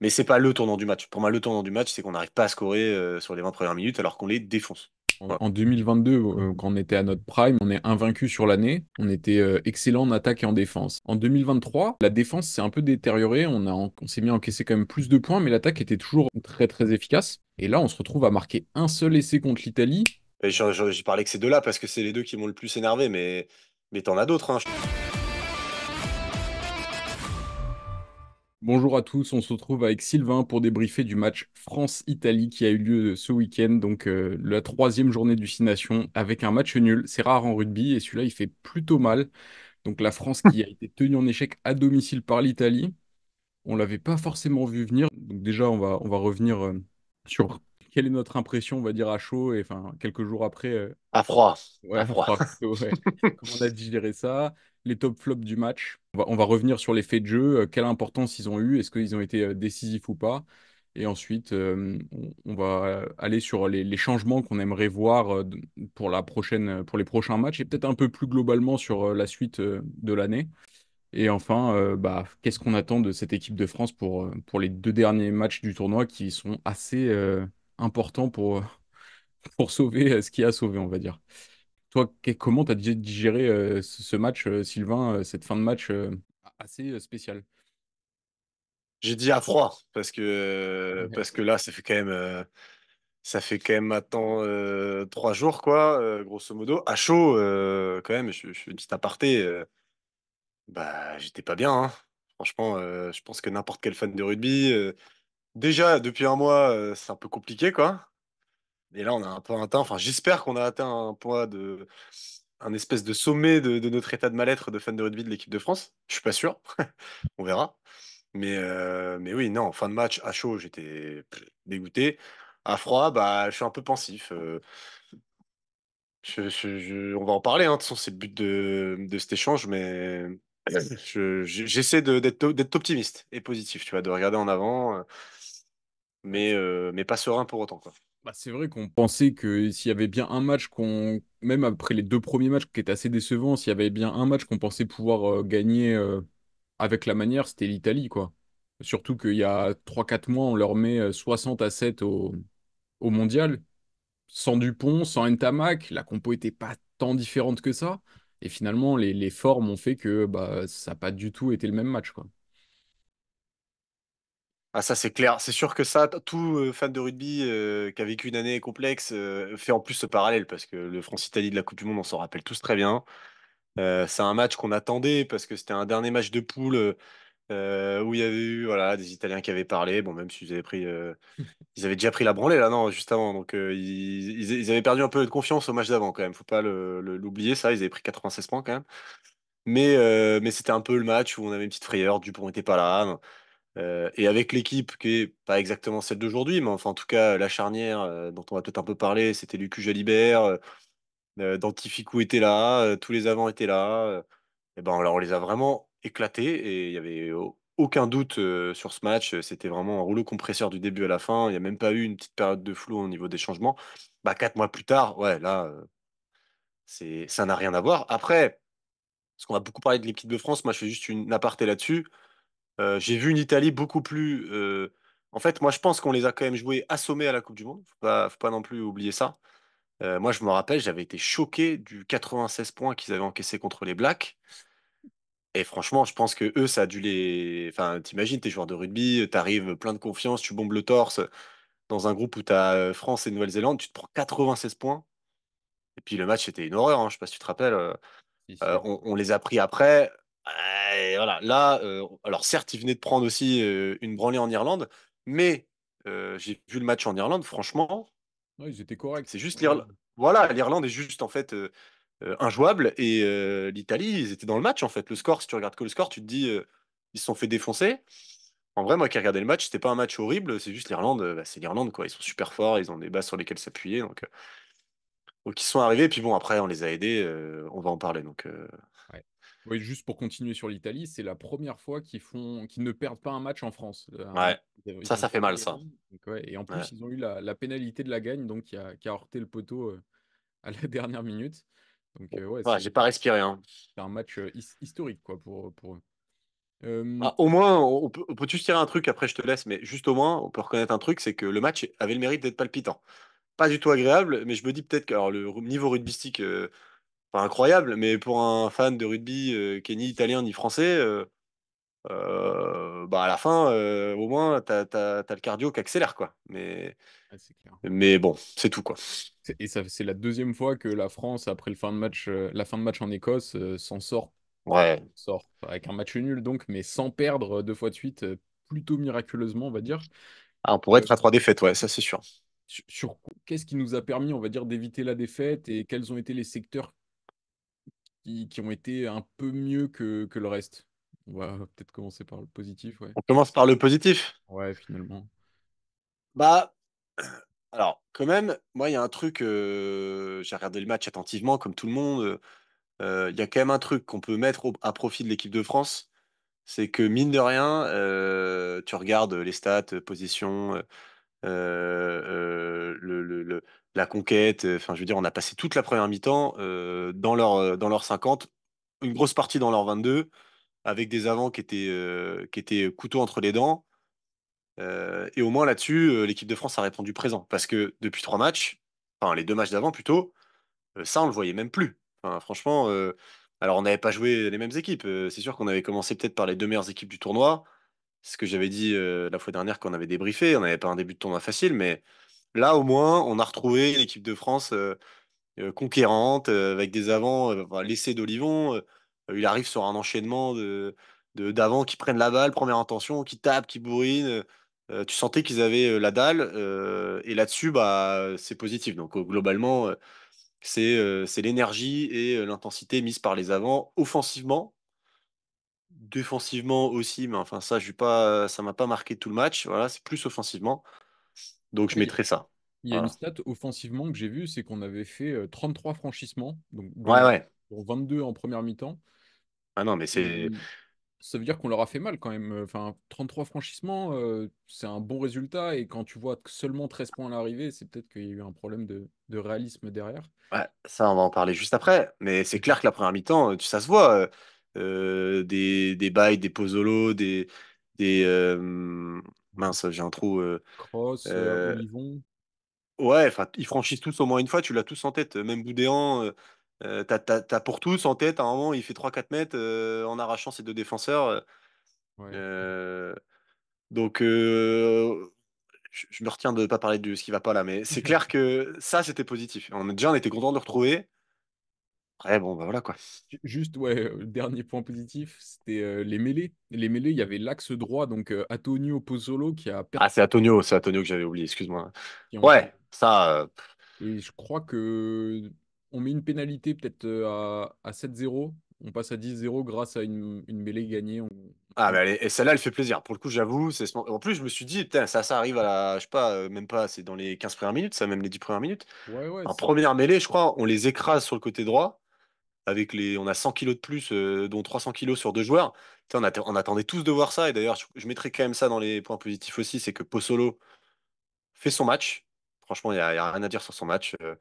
Mais c'est pas le tournant du match. Pour moi, le tournant du match, c'est qu'on n'arrive pas à scorer euh, sur les 20 premières minutes alors qu'on les défonce. En 2022, euh, quand on était à notre prime, on est invaincu sur l'année. On était euh, excellent en attaque et en défense. En 2023, la défense s'est un peu détériorée. On, s'est mis à encaisser quand même plus de points, mais l'attaque était toujours très très efficace. Et là, on se retrouve à marquer un seul essai contre l'Italie. J'ai parlé que ces deux-là parce que c'est les deux qui m'ont le plus énervé, mais, mais t'en as d'autres. Hein. Bonjour à tous, on se retrouve avec Sylvain pour débriefer du match France-Italie qui a eu lieu ce week-end, donc euh, la troisième journée du Six Nations avec un match nul. C'est rare en rugby et celui-là il fait plutôt mal. Donc la France qui a été tenue en échec à domicile par l'Italie, on l'avait pas forcément vu venir. Donc déjà on va on va revenir euh, sur quelle est notre impression, on va dire à chaud et enfin quelques jours après. Euh, à froid. à froid. Comment on a digéré ça les top flops du match. On va, revenir sur les faits de jeu, euh, quelle importance ils ont eu, est-ce qu'ils ont été euh, décisifs ou pas. Et ensuite, euh, on va aller sur les, changements qu'on aimerait voir pour, la prochaine, pour les prochains matchs et peut-être un peu plus globalement sur la suite de l'année. Et enfin, bah, qu'est-ce qu'on attend de cette équipe de France pour, pour les deux derniers matchs du tournoi qui sont assez importants pour, pour sauver ce qui a sauvé, on va dire. Toi, comment tu as digéré euh, ce match, euh, Sylvain, euh, cette fin de match assez spéciale J'ai dit à froid, parce que, parce que là, ça fait quand même ça fait quand même trois jours, quoi, grosso modo. À chaud, quand même, je, fais une petite aparté. bah, j'étais pas bien. Hein. Franchement, je pense que n'importe quel fan de rugby, déjà depuis un mois, c'est un peu compliqué, quoi. Et là, on a un peu atteint, enfin, j'espère qu'on a atteint un point de, un espèce de sommet de, notre état de mal-être de fan de rugby de l'équipe de France. Je suis pas sûr, on verra. Mais, euh, mais oui, non, fin de match, à chaud, j'étais dégoûté. À froid, bah, je suis un peu pensif. Euh. on va en parler, hein, de toute façon, c'est le but de, cet échange, mais j'essaie d'être optimiste et positif, tu vois, de regarder en avant, euh. mais, mais pas serein pour autant. Quoi. Bah, c'est vrai qu'on pensait que s'il y avait bien un match qu'on, même après les deux premiers matchs qui étaient assez décevants, s'il y avait bien un match qu'on pensait pouvoir euh, gagner euh, avec la manière, c'était l'Italie, quoi. Surtout qu'il y a 3-4 mois, on leur met 60 euh, à 7 au, mondial. Sans Dupont, sans Entamac la compo était pas tant différente que ça. Et finalement, les, formes ont fait que bah, ça n'a pas du tout été le même match, quoi. Ah, ça, c'est clair. C'est sûr que ça, tout fan de rugby qui a vécu une année complexe fait en plus ce parallèle parce que le France-Italie de la Coupe du Monde, on s'en rappelle tous très bien. c'est un match qu'on attendait parce que c'était un dernier match de poule où il y avait eu voilà, des Italiens qui avaient parlé. Bon, même s'ils avaient pris, ils avaient déjà pris la branlée là, non, juste avant. Donc, ils, avaient perdu un peu de confiance au match d'avant quand même. Faut pas l'oublier, ça. Ils avaient pris 96 points quand même. Mais, mais c'était un peu le match où on avait une petite frayeur. Dupont n'était pas là. Euh, et avec l'équipe qui est pas exactement celle d'aujourd'hui, mais enfin en tout cas la charnière euh, dont on va peut-être un peu parler, c'était Luc Jalibert, euh, euh Dantificou était là, tous les avants étaient là. et ben alors on les a vraiment éclatés et il y avait aucun doute sur ce match. C'était vraiment un rouleau compresseur du début à la fin. Il n'y a même pas eu une petite période de flou au niveau des changements. Bah quatre mois plus tard, ouais là, ça n'a rien à voir. Après, parce qu'on va beaucoup parler de l'équipe de France, moi je fais juste une aparté là-dessus euh, j'ai vu une Italie beaucoup plus. Euh, en fait, moi, je pense qu'on les a quand même joués assommés à la Coupe du Monde. Faut pas, faut pas non plus oublier ça. Euh, moi, je me rappelle, j'avais été choqué du 96 points qu'ils avaient encaissé contre les Blacks. Et franchement, je pense que eux, ça a dû les. Enfin, t'imagines, t'es joueur de rugby, t'arrives plein de confiance, tu bombes le torse dans un groupe où t'as France et Nouvelle-Zélande, tu te prends 96 points. Et puis le match, était une horreur. Je hein, Je sais pas si tu te rappelles. on, on les a pris après et voilà, là, euh, alors certes, ils venaient de prendre aussi euh, une branlée en Irlande, mais euh, j'ai vu le match en Irlande, franchement. Ouais, ils étaient corrects. C'est juste l'Irlande. Voilà, l'Irlande est juste en fait injouable et l'Italie, ils étaient dans le match en fait. Le score, si tu regardes que le score, tu te dis ils se sont fait défoncer. En vrai, moi qui ai regardé le match, c'était pas un match horrible, c'est juste l'Irlande, bah, c'est l'Irlande quoi. Ils sont super forts, ils ont des bases sur lesquelles s'appuyer donc. ils sont arrivés, puis bon, après, on les a aidés, on va en parler. Donc, oui, juste pour continuer sur l'Italie, c'est la première fois qu'ils font, qu'ils ne perdent pas un match en France. Euh, ouais. ça, ça fait mal, ça. Et en plus, ils ont eu la, pénalité de la gagne, donc qui a, heurté le poteau euh, à la dernière minute. Donc, euh, ouais, j'ai pas respiré. Hein. C'est un match historique, quoi, pour, pour eux. Bah, au moins, on peut, juste tirer un truc, après je te laisse, mais juste au moins, on peut reconnaître un truc, c'est que le match avait le mérite d'être palpitant. Pas du tout agréable, mais je me dis peut-être que alors, le niveau rugbystique incroyable, mais pour un fan de rugby euh, qui est ni italien ni français, euh, euh, bah à la fin, au moins, tu as, le cardio qui accélère. Quoi. Mais, mais bon, c'est tout. quoi. Et c'est la deuxième fois que la France, après le fin de match, la fin de match en Écosse, s'en sort. Ouais. Sort avec un match nul, donc, mais sans perdre deux fois de suite, plutôt miraculeusement, on va dire. Ah, on pourrait être à trois défaites, ouais, ça c'est sûr sur, sur qu'est-ce qui nous a permis, on va dire, d'éviter la défaite et quels ont été les secteurs qui, ont été un peu mieux que, le reste. On va peut-être commencer par le positif. On commence par le positif Ouais, finalement. Bah, alors, quand même, moi, il y a un truc. Euh, j'ai regardé le match attentivement, comme tout le monde. Euh, il y a quand même un truc qu'on peut mettre à profit de l'équipe de France. C'est que, mine de rien, euh, tu regardes les stats, position euh, euh, la conquête. Euh, enfin, je veux dire, on a passé toute la première mi-temps dans, leur, dans 50, une grosse partie dans leur 22, avec des avants qui étaient, qui étaient couteaux entre les dents. et au moins là-dessus, l'équipe de France a répondu présent. Parce que depuis trois matchs, enfin les deux matchs d'avant plutôt, ça, on le voyait même plus. franchement, alors on n'avait pas joué les mêmes équipes. c'est sûr qu'on avait commencé peut-être par les deux meilleures équipes du tournoi ce que j'avais dit la fois dernière qu'on avait débriefé. On n'avait pas un début de tournoi facile, mais là, au moins, on a retrouvé l'équipe de France conquérante, avec des avants, laissés l'essai d'Olivon. il arrive sur un enchaînement de d'avant qui prennent la balle, première intention, qui tapent, qui bourrinent. tu sentais qu'ils avaient la dalle. et là-dessus, bah, c'est positif. Donc, oh, globalement, c'est l'énergie et l'intensité mise par les avants offensivement défensivement aussi, mais enfin ça, je pas, euh, ça m'a pas marqué tout le match. Voilà, c'est plus offensivement. Donc je mettrai ça. Il y a une stat offensivement que j'ai vue, c'est qu'on avait fait 33 euh, franchissements, donc ouais, ouais. 22 en première mi-temps. Ah non, mais c'est. Mmh. Ça veut dire qu'on leur a fait mal quand même. Enfin, 33 franchissements, euh, c'est un bon résultat. Et quand tu vois seulement 13 points à l'arrivée, c'est peut-être qu'il y a eu un problème de, de réalisme derrière. Ouais, ça, on va en parler juste après. Mais c'est clair que la première mi-temps, ça se voit. Euh, des, des bails, des Pozzolo, des. des euh, mince, j'ai un trou. Euh, Cross, Olivon. Ouais, ils franchissent tous au moins une fois, tu l'as tous en tête, même Boudéan. tu t'as, pour tous en tête, à un moment, il fait 3-4 mètres en arrachant ses deux défenseurs. donc, je, me retiens de ne pas parler de ce qui va pas là, mais c'est clair que ça, c'était positif. On, déjà, on était content de le retrouver bon, bah, voilà quoi. Juste, ouais, euh, dernier point positif, c'était euh, les mêlées. Les mêlées, il y avait l'axe droit, donc euh, Antonio Pozzolo qui a perdu. Ah, c'est Antonio, c'est Antonio que j'avais oublié, excuse-moi. Ouais, ça. je crois que on met une pénalité peut-être à, à 7-0. On passe à 10-0 grâce à une, mêlée gagnée. Ah, mais et celle-là, elle fait plaisir. Pour le coup, j'avoue. c'est En plus, je me suis dit, putain, ça, ça arrive à Je sais pas, même pas, c'est dans les 15 premières minutes, ça, même les 10 premières minutes. En première mêlée, je crois, on les écrase sur le côté droit avec les, on a 100 kilos de plus, euh, dont 300 kilos sur deux joueurs. On, attendait tous de voir ça. Et d'ailleurs, je, mettrai quand même ça dans les points positifs aussi, c'est que Posolo fait son match. Franchement, il n'y a, rien à dire sur son match. Euh,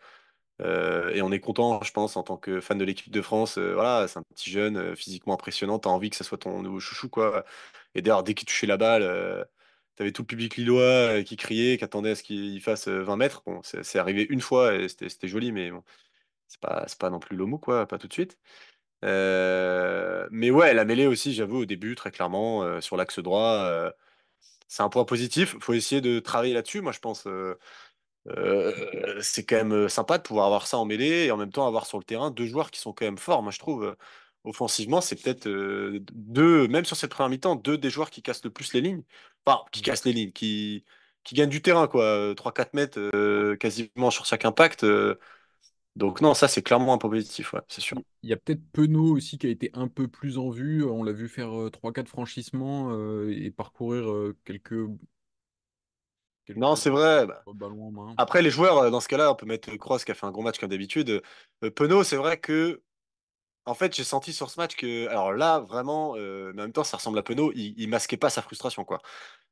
euh, et on est content, je pense, en tant que fan de l'équipe de France. voilà, c'est un petit jeune, physiquement impressionnant. Tu as envie que ça soit ton nouveau chouchou, quoi. Et d'ailleurs, dès qu'il touchait la balle, tu avais tout le public lillois qui criait, qui attendait à ce qu'il fasse 20 mètres. Bon, c'est arrivé une fois et c'était joli, mais bon, c'est pas, pas non plus l'homo, quoi, pas tout de suite. Euh, mais ouais, la mêlée aussi, j'avoue, au début, très clairement, euh, sur l'axe droit, euh, c'est un point positif. Il faut essayer de travailler là-dessus, moi, je pense. c'est quand même sympa de pouvoir avoir ça en mêlée et en même temps avoir sur le terrain deux joueurs qui sont quand même forts, moi, je trouve. Offensivement, c'est peut-être deux, même sur cette première mi-temps, deux des joueurs qui cassent le plus les lignes. Enfin, qui mmh. cassent les lignes, qui, qui gagnent du terrain, quoi. 3-4 mètres quasiment sur chaque impact. Donc non, ça c'est clairement un point positif, c'est sûr. Il y a peut-être Penaud aussi qui a été un peu plus en vue. On l'a vu faire 3-4 euh, franchissements euh, et parcourir euh, quelques... Non, c'est vrai. Bah, après, les joueurs, dans ce cas-là, on peut mettre Cross qui a fait un gros match comme d'habitude. Penaud, c'est vrai que... En fait, j'ai senti sur ce match que... Alors là, vraiment, en même temps, ça ressemble à Penaud. Il, ne masquait pas sa frustration, quoi.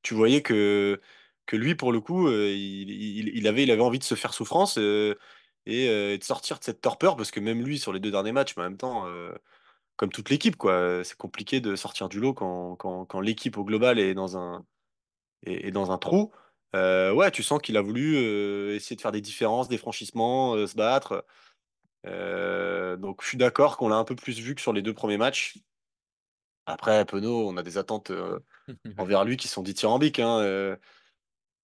Tu voyais que que lui, pour le coup, il, avait, il avait envie de se faire souffrance. Euh, et, de sortir de cette torpeur parce que même lui sur les deux derniers matchs, mais en même temps, euh, comme toute l'équipe, quoi, c'est compliqué de sortir du lot quand, quand, quand l'équipe au global est dans un, est, dans un trou. Euh, ouais, tu sens qu'il a voulu essayer de faire des différences, des franchissements, se battre. donc je suis d'accord qu'on l'a un peu plus vu que sur les deux premiers matchs. Après, Penaud, on a des attentes envers lui qui sont dithyrambiques. Hein,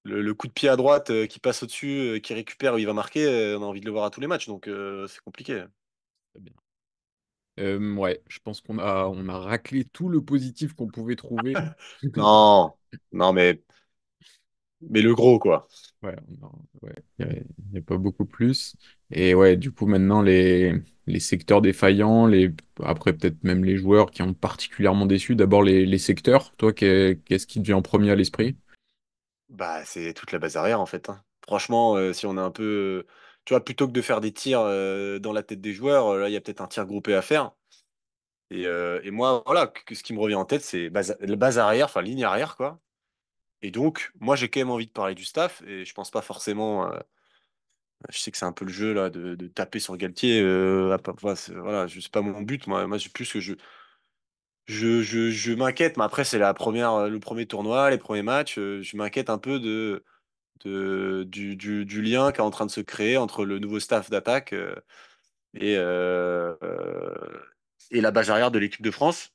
le, coup de pied à droite euh, qui passe au-dessus, euh, qui récupère, où il va marquer, euh, on a envie de le voir à tous les matchs, donc c'est compliqué. ouais, je pense qu'on a, on a raclé tout le positif qu'on pouvait trouver. non, non, mais, mais le gros, quoi. Ouais, il n'y a, pas beaucoup plus. Et ouais, du coup, maintenant, les, les secteurs défaillants, les, après peut-être même les joueurs qui ont particulièrement déçu, d'abord les secteurs, toi, qu'est-ce qui te vient en premier à l'esprit bah, c'est toute la base arrière en fait, hein. Franchement, euh, si on a un peu, tu vois, plutôt que de faire des tirs, euh, dans la tête des joueurs, euh, là, il y a peut-être un tir groupé à faire et moi, voilà, ce qui me revient en tête, c'est la base arrière, enfin ligne arrière, quoi et donc moi, j'ai quand même envie de parler du staff et je pense pas forcément, je sais que c'est un peu le jeu là de taper sur Galtier, voilà, je pas mon but moi. Moi, suis plus que je je, m'inquiète, mais après, c'est la première, euh, le premier tournoi, les premiers matchs. Euh, je m'inquiète un peu de, du, lien qui est en train de se créer entre le nouveau staff d'attaque euh, et, la base arrière de l'équipe de France.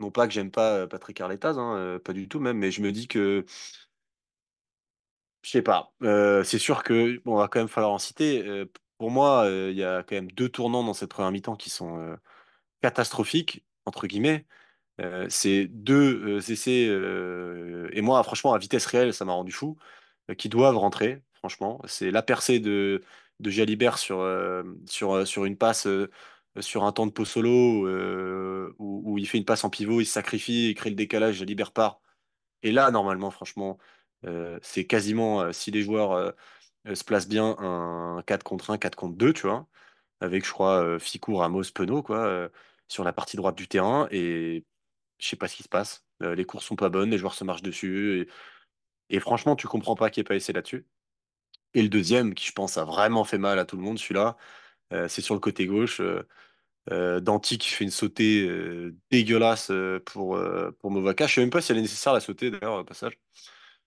Non pas que j'aime pas Patrick Arletaz, hein, pas du tout même, mais je me dis que je sais pas. c'est sûr que bon, va quand même falloir en citer. pour moi, il y a quand même deux tournants dans cette première mi-temps qui sont catastrophiques entre guillemets. Euh, c'est deux euh, essais, euh, et moi, franchement, à vitesse réelle, ça m'a rendu fou, qui doivent rentrer, franchement. C'est la percée de, de Jalibert sur, sur, sur une passe sur un temps de pot solo où, il fait une passe en pivot, il se sacrifie, il crée le décalage, Jalibert part. Et là, normalement, franchement, c'est quasiment, si les joueurs se placent bien, un 4 contre 1, 4 contre 2, tu vois, avec, je crois, Ficou, Ramos, Penaud, quoi sur la partie droite du terrain et je sais pas ce qui se passe. Euh, les courses sont pas bonnes, les joueurs se marchent dessus. Et, franchement, tu comprends pas qui est pas essayé là-dessus. Et le deuxième, qui je pense a vraiment fait mal à tout le monde, celui-là, euh, c'est sur le côté gauche. Euh, euh qui fait une sautée dégueulasse pour, pour Movaka. Je sais même pas si elle est nécessaire la sautée d'ailleurs au passage.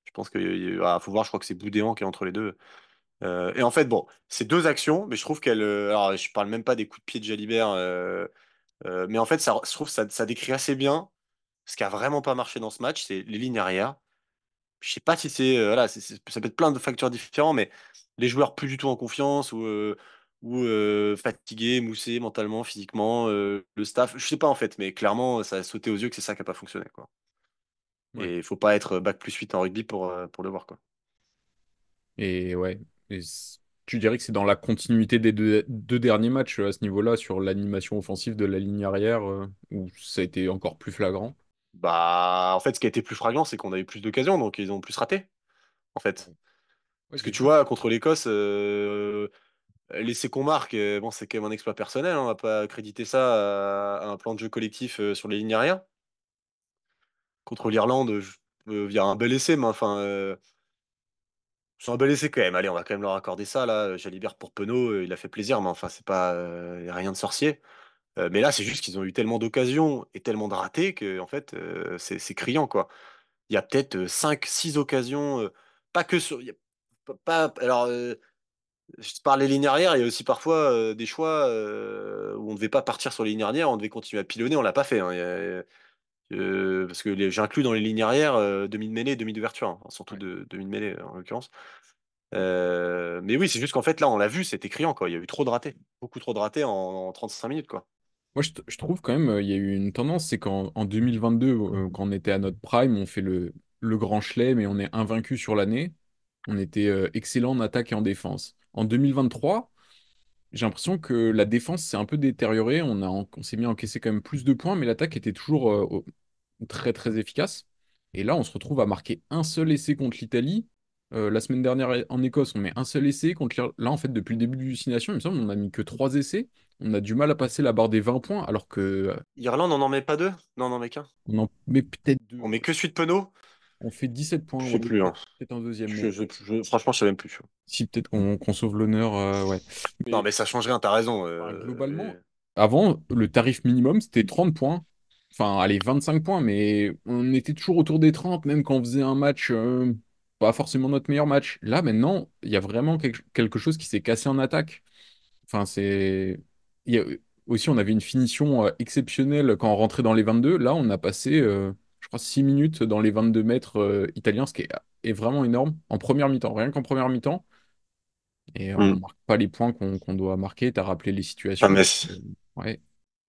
Je pense qu'il ah, faut voir, je crois que c'est Boudéan qui est entre les deux. et en fait, bon, c'est deux actions, mais je trouve qu'elle. alors, je parle même pas des coups de pied de Jalibert euh, mais en fait, ça, je trouve ça, décrit assez bien ce qui a vraiment pas marché dans ce match, c'est les lignes arrière. Je sais pas si c'est, euh, voilà, ça peut être plein de facteurs différents, mais les joueurs plus du tout en confiance ou, euh, ou fatigués, moussés mentalement, physiquement, le staff, je sais pas en fait, mais clairement, ça a sauté aux yeux que c'est ça qui a pas fonctionné, quoi. Et il faut pas être bac plus 8 en rugby pour, pour le voir, quoi. Et ouais, tu dirais que c'est dans la continuité des deux, derniers matchs euh, à ce niveau-là, sur l'animation offensive de la ligne arrière, euh, où ça a été encore plus flagrant Bah, en fait, ce qui a été plus flagrant, c'est qu'on a eu plus d'occasions, donc ils ont plus raté, en fait. Parce que tu vois, contre l'Écosse, euh, laisser qu'on marque, bon, c'est quand même un exploit personnel, hein, on va pas créditer ça à, un plan de jeu collectif euh, sur les lignes arrière. Contre l'Irlande, y a un bel essai, mais enfin. Ils sont essai quand même. Allez, on va quand même leur accorder ça. Là, euh, Jalibert pour Penaud, euh, il a fait plaisir, mais enfin, c'est pas euh, rien de sorcier. mais là, c'est juste qu'ils ont eu tellement d'occasions et tellement de ratés que, en fait, c'est, criant, quoi. Il y a peut-être 5, 6 occasions, pas que sur. alors, je parle les lignes arrière, il y a aussi parfois des choix où on ne devait pas partir sur les lignes arrière, on devait continuer à pilonner, on l'a pas fait. Hein parce que j'inclus dans les lignes arrières euh, demi de mêlée, demi d'ouverture, hein, surtout de, demi de mêlée en l'occurrence. Euh, mais oui, c'est juste qu'en fait, là, on l'a vu, c'était criant. Quoi. Il y a eu trop de ratés, beaucoup trop de ratés en, 35 minutes. Quoi. Moi, je, trouve quand même, euh, il y a eu une tendance, c'est qu'en 2022, quand on était à notre prime, on fait le, grand chelet mais on est invaincu sur l'année. On était excellent en attaque et en défense. En 2023, j'ai l'impression que la défense s'est un peu détériorée. On, s'est mis à encaisser quand même plus de points, mais l'attaque était toujours euh, très très efficace. Et là, on se retrouve à marquer un seul essai contre l'Italie. Euh, la semaine dernière en Écosse, on met un seul essai contre Là, en fait, depuis le début de l'illustination, il me semble, on a mis que trois essais. On a du mal à passer la barre des 20 points, alors que. Euh, Irlande, on n'en met pas deux Non, on n'en met qu'un. On en met peut-être deux. On met que suite Penaud on fait 17 points. Je sais plus. Hein. un deuxième. Je, je, franchement, sais même plus. Si peut-être qu'on sauve l'honneur, euh, ouais. non, mais ça change rien, t'as raison. Euh, bah, globalement, avant, le tarif minimum, c'était 30 points. Enfin, allez, 25 points, mais on était toujours autour des 30, même quand on faisait un match euh, pas forcément notre meilleur match. Là, maintenant, il y a vraiment quelque chose qui s'est cassé en attaque. Enfin, c'est. A... Aussi, on avait une finition exceptionnelle quand on rentrait dans les 22. Là, on a passé je crois, 6 minutes dans les 22 mètres euh, italiens, ce qui est, vraiment énorme en première mi-temps, rien qu'en première mi-temps. Et on ne hmm. marque pas les points qu'on doit marquer. Tu as rappelé les situations. Ah,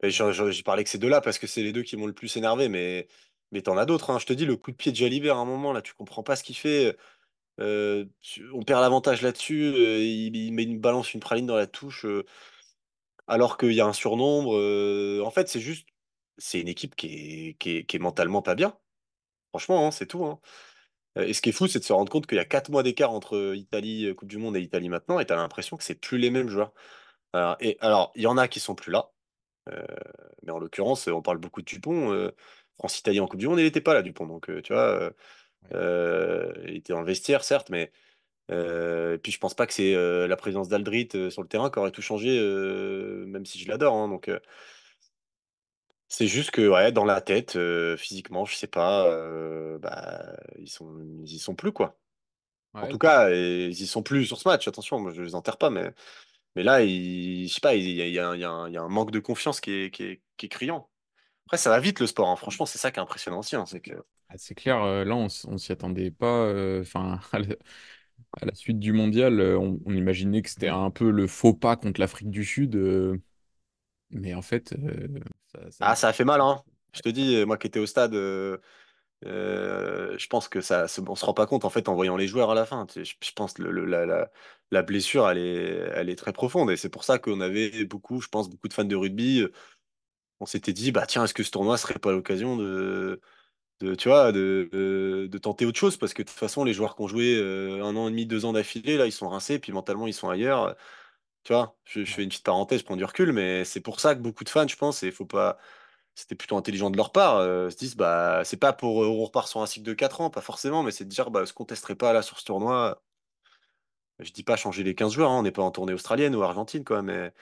euh, j'ai parlé que ces deux-là parce que c'est les deux qui m'ont le plus énervé, mais, mais en as d'autres. Hein. Je te dis, le coup de pied de Jalibert à un moment, là, tu comprends pas ce qu'il fait. Euh, on perd l'avantage là-dessus. il, met une balance, une praline dans la touche, alors qu'il y a un surnombre. en fait, c'est juste c'est une équipe qui est, mentalement pas bien. Franchement, hein, c'est tout. Hein. Euh, et ce qui est fou, c'est de se rendre compte qu'il y a quatre mois d'écart entre Italie, euh, Coupe du Monde et Italie maintenant, et tu as l'impression que c'est plus les mêmes joueurs. Alors, et, alors, il y en a qui sont plus là, euh, mais en l'occurrence, on parle beaucoup de Dupont. France-Italie en Coupe du Monde, il n'était pas là, Dupont. Donc, tu vois, il était dans le vestiaire, certes, mais et puis je pense pas que c'est la présence d'Aldrit sur le terrain qui aurait tout changé, même si je l'adore. Hein, donc c'est juste que ouais, dans la tête, physiquement, je sais pas, bah, ils sont ils sont plus, quoi. En tout cas, ils y sont plus sur ce match, attention, moi je les enterre pas, mais mais là, ils je sais pas, il y a un manque de confiance qui est qui est criant. Après ça va vite le sport, hein. franchement, c'est ça qui est impressionnant aussi, hein, c'est que ah, c'est clair, là, on s'y attendait pas, enfin, à la suite du mondial, on imaginait que c'était mmh. un peu le faux pas contre l'Afrique du Sud, mais en fait. Euh, ça- Ah, ça a fait mal, hein. Je te dis, moi qui étais au stade, euh, euh, je pense que ça, on se rend pas compte en fait en voyant les joueurs à la fin. Je, pense que la, blessure, elle est, elle très profonde et c'est pour ça qu'on avait beaucoup, je pense, beaucoup de fans de rugby. On s'était dit, bah tiens, est-ce que ce tournoi serait pas l'occasion de, tu de, tenter autre chose parce que de toute façon, les joueurs qui ont joué un an et demi, deux ans d'affilée, là, ils sont rincés, puis mentalement, ils sont ailleurs. Tu vois, je, fais une petite parenthèse, je prends du recul, mais c'est pour ça que beaucoup de fans, je pense, et faut pas. C'était plutôt intelligent de leur part, euh, se disent, bah, c'est pas pour. Euh, repartir sur un cycle de 4 ans, pas forcément, mais c'est de dire, bah, se contesterait pas là sur ce tournoi. Je dis pas changer les 15 joueurs, hein, on n'est pas en tournée australienne ou argentine, quoi, mais,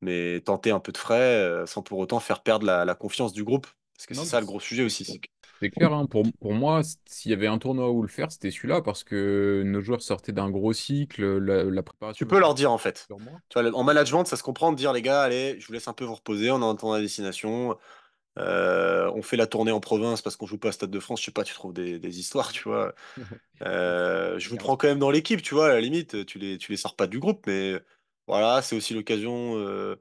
mais tenter un peu de frais euh, sans pour autant faire perdre la confiance du groupe. Parce que c'est ça le gros sujet aussi. C'est clair, hein. pour, moi, s'il y avait un tournoi où le faire, c'était celui-là, parce que nos joueurs sortaient d'un gros cycle, la, préparation. Tu peux leur dire en fait. en management, ça se comprend de dire les gars, allez, je vous laisse un peu vous reposer, on entend la destination, euh, on fait la tournée en province parce qu'on joue pas à Stade de France, je sais pas, tu trouves des, histoires, tu vois. Euh, je vous prends quand même dans l'équipe, tu vois, à la limite, tu les, tu les sors pas du groupe, mais voilà, c'est aussi l'occasion. Euh,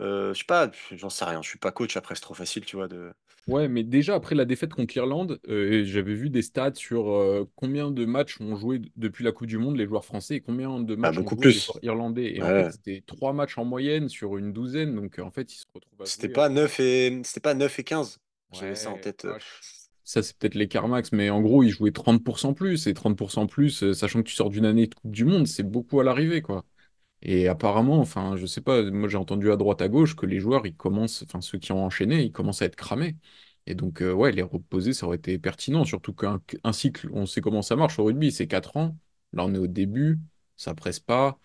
euh, je sais pas, j'en sais rien, je suis pas coach, après c'est trop facile, tu vois. De... Ouais, mais déjà après la défaite contre l'Irlande, euh, j'avais vu des stats sur euh, combien de matchs ont joué depuis la Coupe du Monde les joueurs français et combien de bah, matchs ont joué les joueurs irlandais. Et c'était trois matchs en moyenne sur une douzaine, donc en fait, ils se retrouvent à. C'était pas, 9 et... pas 9 et 15, j'avais ça en tête. Ça, c'est peut-être l'écart max, mais en gros, ils jouaient 30% plus. Et 30% plus, sachant que tu sors d'une année de Coupe du Monde, c'est beaucoup à l'arrivée, quoi. Et apparemment, enfin, je sais pas, moi j'ai entendu à droite à gauche que les joueurs, ils commencent, enfin ceux qui ont enchaîné, ils commencent à être cramés. Et donc, euh, ouais, les reposer, ça aurait été pertinent, surtout qu'un cycle, on sait comment ça marche au rugby, c'est 4 ans, là on est au début, ça presse pas,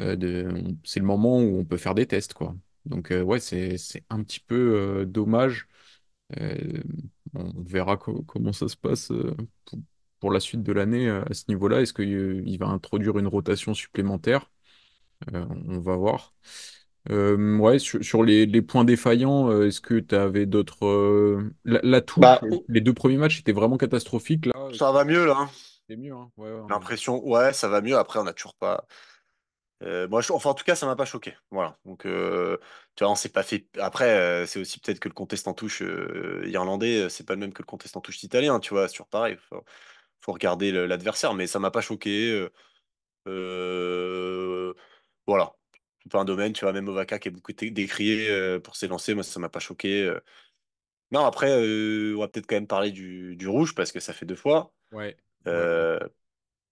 euh, c'est le moment où on peut faire des tests, quoi. Donc, euh, ouais, c'est un petit peu dommage. on verra comment ça se passe pour, pour, la suite de l'année à ce niveau-là. Est-ce qu'il va introduire une rotation supplémentaire euh, on va voir. Euh, ouais, sur, les, points défaillants, euh, est-ce que tu avais d'autres. la, bah, oh. les deux premiers matchs étaient vraiment catastrophiques. Là, ça va mieux, là. Hein. mieux. Hein. L'impression, ouais, ça va mieux. Après, on n'a toujours pas. moi, enfin, en tout cas, ça m'a pas choqué. Voilà. Donc, tu vois, on s'est pas fait. Après, c'est aussi peut-être que le contestant touche irlandais, c'est pas le même que le contestant touche italien, tu vois, sur pareil. Faut, regarder l'adversaire, mais ça m'a pas choqué. Euh voilà, c'est pas un domaine, tu vois, même Ovaka qui est beaucoup décrié euh, pour s'élancer, moi ça m'a pas choqué. Euh. Non, après, euh, on va peut-être quand même parler du, rouge parce que ça fait deux fois. Ouais.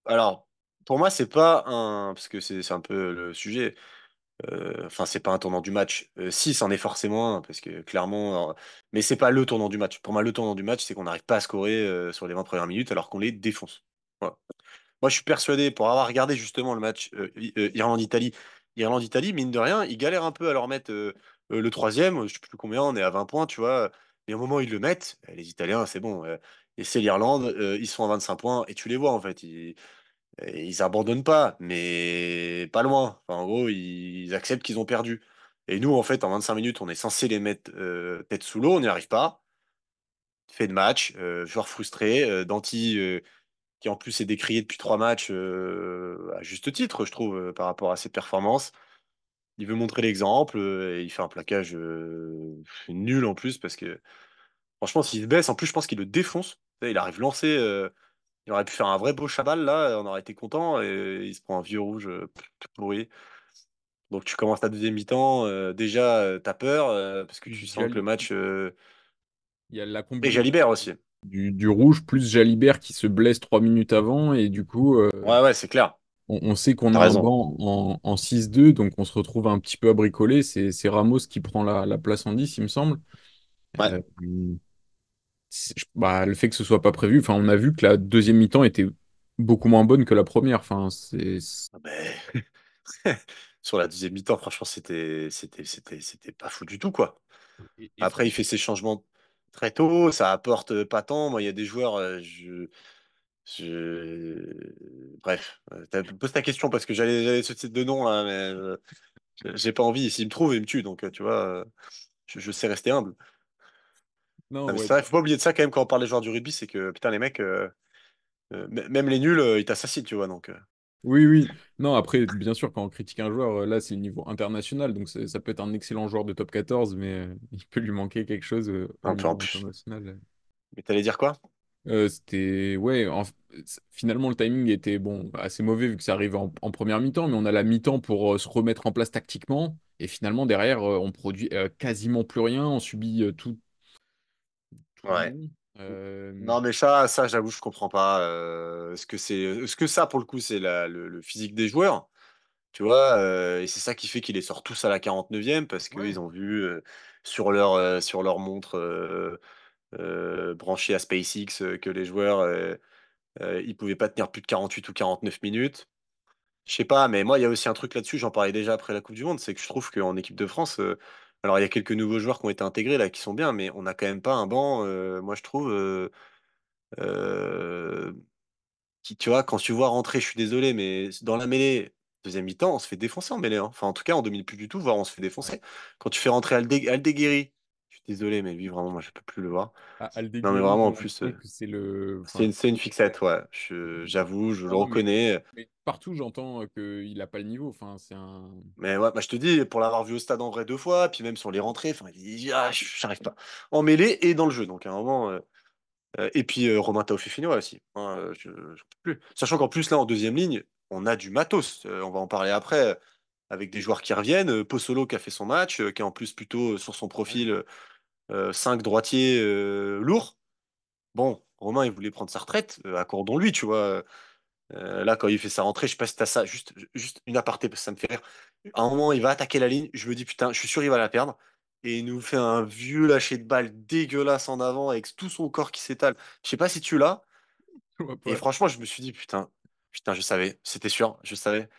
Alors, pour moi, c'est pas un. Parce que c'est un peu le sujet. enfin, c'est pas un tournant du match. si, c'en est forcément parce que clairement. mais c'est pas le tournant du match. Pour moi, le tournant du match, c'est qu'on n'arrive pas à scorer sur les 20 premières minutes alors qu'on les défonce. Moi, je suis persuadé, pour avoir regardé justement le match euh, euh, Irlande-Italie, Irlande-Italie, mine de rien, ils galèrent un peu à leur mettre euh, le troisième. Je ne sais plus combien, on est à 20 points, tu vois. Mais au moment où ils le mettent, eh, les Italiens, c'est bon. et c'est l'Irlande, ils sont à 25 points, et tu les vois, en fait. Ils, eh, ils abandonnent pas, mais pas loin. en gros, ils, acceptent qu'ils ont perdu. Et nous, en fait, en 25 minutes, on est censé les mettre tête sous l'eau, on n'y arrive pas. Fait de match, joueur frustré, Danti qui en plus est décrié depuis trois matchs euh, à juste titre, je trouve, euh, par rapport à ses performances. Il veut montrer l'exemple euh, et il fait un plaquage nul en plus parce que franchement, s'il baisse, en plus, je pense qu'il le défonce. Il arrive lancé, il aurait pu faire un vrai beau chabal là, on aurait été content et il se prend un vieux rouge pourri. Donc tu commences ta deuxième mi-temps, déjà tu t'as peur parce que tu sens que le match. Il y a la combinaison. Et Jalibert aussi du, rouge, plus Jalibert qui se blesse trois minutes avant, et du coup. Euh, ouais, ouais, c'est clair. On, sait qu'on a un banc en, en 6-2, donc on se retrouve un petit peu à bricoler. C'est Ramos qui prend la, place en 10, il me semble. Euh, bah, le fait que ce soit pas prévu, enfin, on a vu que la deuxième mi-temps était beaucoup moins bonne que la première. Enfin, c'est. Ah ben. Sur la deuxième mi-temps, franchement, c'était, c'était, c'était, c'était pas fou du tout, quoi. Après, il fait ses changements très tôt, ça apporte pas tant. Moi, il y a des joueurs, je, Bref, pose ta question parce que j'allais ce de nom là, mais j'ai pas envie. S'il me trouve, il me tue. Donc, tu vois, je, sais rester humble. Non, il faut pas oublier de ça quand même quand on parle des joueurs du rugby, c'est que putain, les mecs, même les nuls, ils t'assassinent, tu vois. Donc, oui, oui. Non, après, bien sûr, quand on critique un joueur, euh, là, c'est le niveau international, donc ça, peut être un excellent joueur de top 14, mais euh, il peut lui manquer quelque chose Un euh, ah, peu plus. international. Mais t'allais dire quoi? c'était ouais finalement le timing était bon assez mauvais vu que ça arrivait en, première mi-temps mais on a la mi-temps pour se remettre en place tactiquement et finalement derrière on produit quasiment plus rien on subit tout Ouais. Mmh. Non, mais ça, ça j'avoue, je comprends pas. ce que c'est, ce que ça, pour le coup, c'est le, physique des joueurs, tu vois Et c'est ça qui fait qu'ils les sortent tous à la 49e parce qu'ils ont vu sur leur sur leur montre branchée à SpaceX que les joueurs ils pouvaient pas tenir plus de 48 ou 49 minutes. Je sais pas, mais moi, il y a aussi un truc là-dessus. J'en parlais déjà après la Coupe du Monde, c'est que je trouve qu'en équipe de France, alors, il y a quelques nouveaux joueurs qui ont été intégrés là, qui sont bien, mais on n'a quand même pas un banc, euh, moi je trouve, euh, euh, qui, tu vois, quand tu vois rentrer, je suis désolé, mais dans la mêlée, deuxième mi-temps, on se fait défoncer en mêlée. Hein. Enfin, en tout cas, on domine plus du tout, voire on se fait défoncer. Quand tu fais rentrer Alde désolé, mais lui, vraiment, moi, je peux plus le voir. Ah, non, mais vraiment, en plus, euh, c'est le... Une, fixette, ouais. Mmh. J'avoue, je, le reconnais. Mais partout, j'entends euh, qu'il n'a pas le niveau. Enfin, un... Mais ouais, bah, je te dis, pour l'avoir vu au stade en vrai deux fois, puis même sur les rentrées, enfin, il dit, «Ah, j'arrive pas. En mêlée et dans le jeu. Donc, à un moment. Euh, et puis euh, Romain aussi. je, Sachant qu'en plus, là, en deuxième ligne, on a du matos. on va en parler après, avec des joueurs qui reviennent. Posolo qui a fait son match, qui est en plus plutôt sur son profil 5 euh, droitiers euh, lourds. Bon, Romain, il voulait prendre sa retraite, euh, accordons-lui, tu vois. là, quand il fait sa rentrée, je passe pas si ça, juste, juste une aparté, parce que ça me fait rire. À un moment, il va attaquer la ligne, je me dis putain, je suis sûr il va la perdre. Et il nous fait un vieux lâcher de balle dégueulasse en avant avec tout son corps qui s'étale. Je sais pas si tu l'as. et franchement, je me suis dit putain, putain, je savais, c'était sûr, je savais.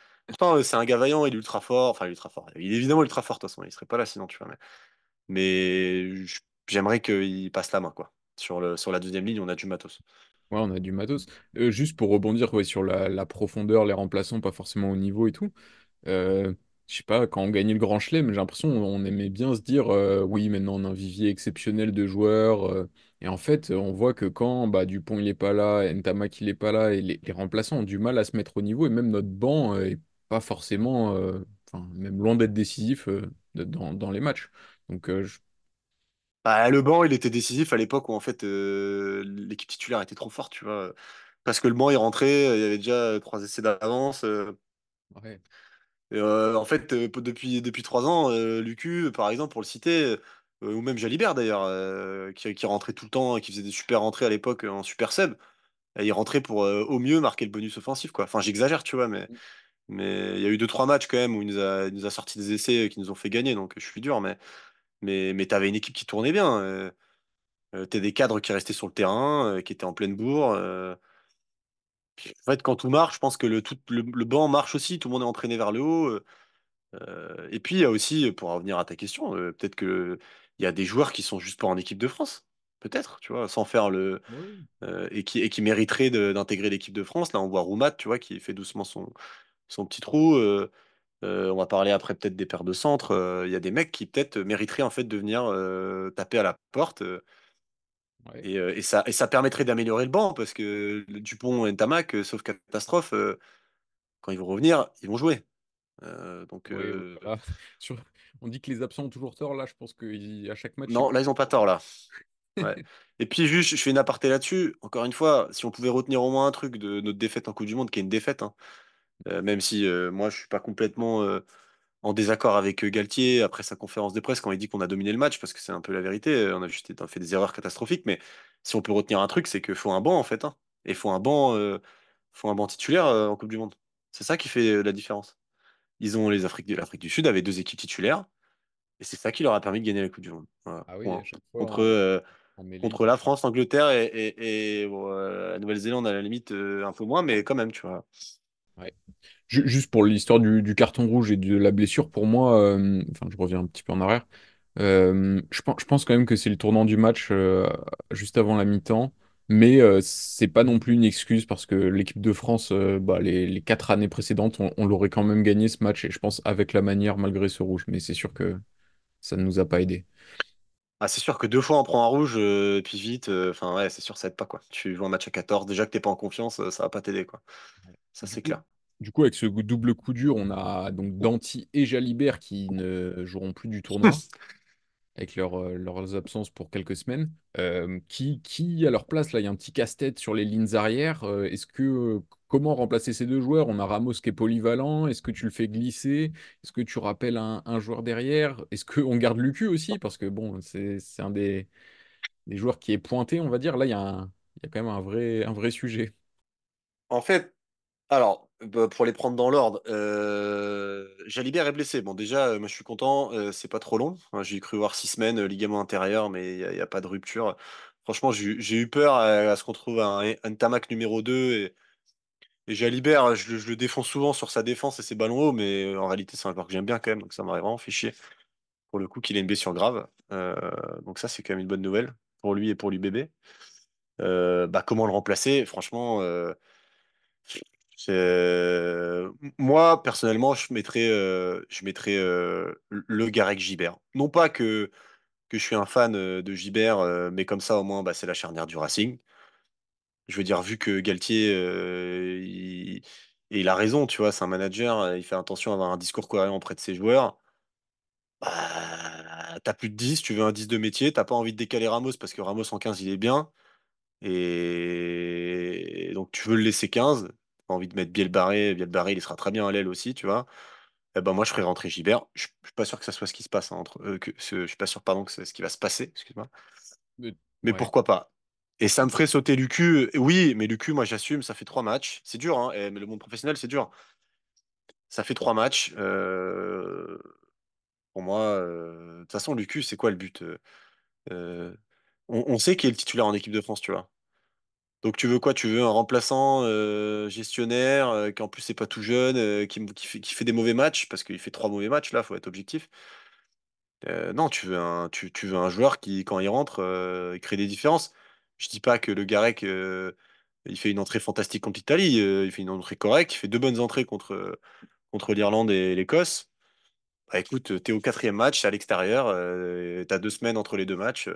c'est un gars il est ultra fort, enfin, ultra fort. Il est évidemment ultra fort, de toute façon, il serait pas là sinon, tu vois. Mais... Mais j'aimerais qu'il passe la main, quoi. Sur, sur la deuxième ligne, on a du matos. Ouais, on a du matos. Euh, juste pour rebondir sur la, profondeur, les remplaçants, pas forcément au niveau et tout. Euh, je sais pas, quand on gagnait le Grand Chelem, j'ai l'impression on aimait bien se dire euh, oui, maintenant on a un vivier exceptionnel de joueurs. et en fait, on voit que quand bah, Dupont il est pas là, Ntamak il est pas là, et les, remplaçants ont du mal à se mettre au niveau, et même notre banc est pas forcément, même loin d'être décisif dans les matchs. Donc, euh, je- bah, le banc, il était décisif à l'époque où en fait euh, l'équipe titulaire était trop forte, tu vois. Parce que le banc, il rentrait, il y avait déjà euh, trois essais d'avance. en fait, depuis, depuis trois ans, Lucu, par exemple, pour le citer, ou même Jalibert d'ailleurs, qui, rentrait tout le temps, et qui faisait des super rentrées à l'époque en super sub, il rentrait pour au mieux marquer le bonus offensif, quoi. Enfin, j'exagère, tu vois, mais, mm. mais il y a eu deux, trois matchs quand même où il nous a sorti des essais qui nous ont fait gagner, donc je suis dur, mais. Mais, mais tu avais une équipe qui tournait bien. Euh, euh tu as des cadres qui restaient sur le terrain, euh, qui étaient en pleine bourre. Euh. en fait, quand tout marche, je pense que le, tout, le, banc marche aussi, tout le monde est entraîné vers le haut. et puis, il y a aussi, pour revenir à ta question, peut-être qu'il y a des joueurs qui sont juste pas en équipe de France. Peut-être, tu vois, sans faire le. Bah et, qui, mériteraient d'intégrer l'équipe de France. Là, on voit Roumat, tu vois, qui fait doucement son, petit trou on va parler après peut-être des paires de centres. Il y a des mecs qui peut-être mériteraient en fait de venir taper à la porte. Et, ça, et ça permettrait d'améliorer le banc parce que Dupont et Ntamak, sauf catastrophe, quand ils vont revenir, ils vont jouer. donc, on dit que les absents ont toujours tort. Là, je pense qu'à chaque match. Non, là, ils n'ont pas tort. là. Et puis juste, je fais une aparté là-dessus. Encore une fois, si on pouvait retenir au moins un truc de notre défaite en Coupe du Monde, qui est une défaite, hein, euh, même si euh, moi, je ne suis pas complètement euh, en désaccord avec Galtier après sa conférence de presse quand il dit qu'on a dominé le match, parce que c'est un peu la vérité. On a juste fait des erreurs catastrophiques, mais si on peut retenir un truc, c'est qu'il faut un banc en fait, hein, et faut un banc, faut un banc titulaire en Coupe du Monde. C'est ça qui fait la différence. Ils ont les Afriques, l'Afrique du Sud avait deux équipes titulaires, et c'est ça qui leur a permis de gagner la Coupe du Monde. Ah hein. ah, contre, la France, l'Angleterre et, la Nouvelle-Zélande à la limite un peu moins, mais quand même, tu vois. Juste pour l'histoire du, carton rouge et de la blessure, pour moi, euh, enfin, je reviens un petit peu en arrière. Euh, je, pense, quand même que c'est le tournant du match euh, juste avant la mi-temps, mais c'est pas non plus une excuse parce que l'équipe de France, bah, les, quatre années précédentes, on, l'aurait quand même gagné ce match et je pense avec la manière malgré ce rouge, mais c'est sûr que ça ne nous a pas aidé. Ah, c'est sûr que deux fois on prend un rouge, et puis vite, enfin ouais, c'est sûr ça aide pas quoi. Tu joues un match à 14, déjà que t'es pas en confiance, ça va pas t'aider quoi. Ça, c'est clair. Du coup, avec ce double coup dur, on a donc Danti et Jalibert qui ne joueront plus du tournoi avec leur, euh, leurs absences pour quelques semaines. Euh, qui, qui, à leur place, là, il y a un petit casse-tête sur les lignes arrière. Euh, est-ce que comment remplacer ces deux joueurs On a Ramos qui est polyvalent. Est-ce que tu le fais glisser Est-ce que tu rappelles un, joueur derrière Est-ce qu'on garde Lucu aussi Parce que bon, c'est un des, joueurs qui est pointé, on va dire. Là, il y a, il a quand même un vrai, un vrai sujet. En fait, alors, bah, pour les prendre dans l'ordre, euh, Jalibert est blessé. Bon, déjà, euh, moi, je suis content, euh, c'est pas trop long. Hein. j'ai cru voir six semaines, ligament intérieur, mais il n'y a, pas de rupture. Franchement, j'ai eu peur à ce qu'on trouve un, un Tamac numéro 2. Et, Jalibert, je, le- défends souvent sur sa défense et ses ballons hauts, mais en réalité, c'est un joueur que j'aime bien quand même, donc ça m'aurait vraiment fait chier pour le coup qu'il ait une blessure grave. donc ça, c'est quand même une bonne nouvelle pour lui et pour lui bébé. bah, comment le remplacer? Franchement, euh, moi, personnellement, je mettrais, euh, je mettrais euh, le Garek Gibert. Non pas que, que je suis un fan de Gibert, mais comme ça, au moins, bah, c'est la charnière du Racing. Je veux dire, vu que Galtier, il... et a raison, tu vois, c'est un manager, il fait attention à avoir un discours cohérent auprès de ses joueurs. Bah, t'as plus de 10, tu veux un 10 de métier, t'as pas envie de décaler Ramos parce que Ramos en 15, il est bien. Et donc, tu veux le laisser 15 envie de mettre Biel Barré, il sera très bien à l'aile aussi, tu vois. Eh ben moi, je ferai rentrer Gibert. Je, ne suis pas sûr que ce soit ce qui se passe entre euh, je suis pas sûr, pardon, que ce qui va se passer, excuse-moi. Mais, pourquoi pas Et ça me ferait sauter Lucu. Euh, oui, mais Lucu, moi, j'assume, ça fait trois matchs. C'est dur, hein, mais le monde professionnel, c'est dur. Ça fait trois matchs. Euh, pour moi, de toute façon, Lucu, c'est quoi le but on, on, sait qui est le titulaire en équipe de France, tu vois. Donc tu veux quoi Tu veux un remplaçant gestionnaire qui en plus n'est pas tout jeune, qui, fait, des mauvais matchs, parce qu'il fait trois mauvais matchs là, faut être objectif. non, tu veux, un, joueur qui, quand il rentre, crée des différences. Je ne dis pas que le Garec, il fait une entrée fantastique contre l'Italie, il fait une entrée correcte, il fait deux bonnes entrées contre, l'Irlande et l'Écosse. Bah, écoute, tu es au quatrième match, à l'extérieur, tu as deux semaines entre les deux matchs